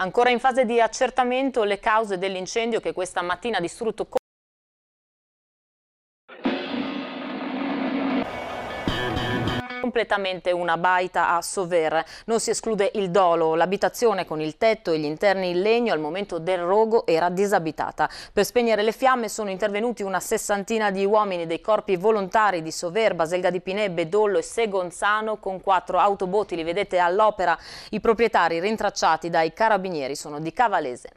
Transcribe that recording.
Ancora in fase di accertamento le cause dell'incendio che questa mattina ha distrutto completamente una baita a Sover. Non si esclude il dolo, l'abitazione con il tetto e gli interni in legno al momento del rogo era disabitata. Per spegnere le fiamme sono intervenuti una sessantina di uomini dei corpi volontari di Sover, Baselga di Pinebbe, Dollo e Segonzano con quattro autoboti, li vedete all'opera. I proprietari rintracciati dai carabinieri sono di Cavalese.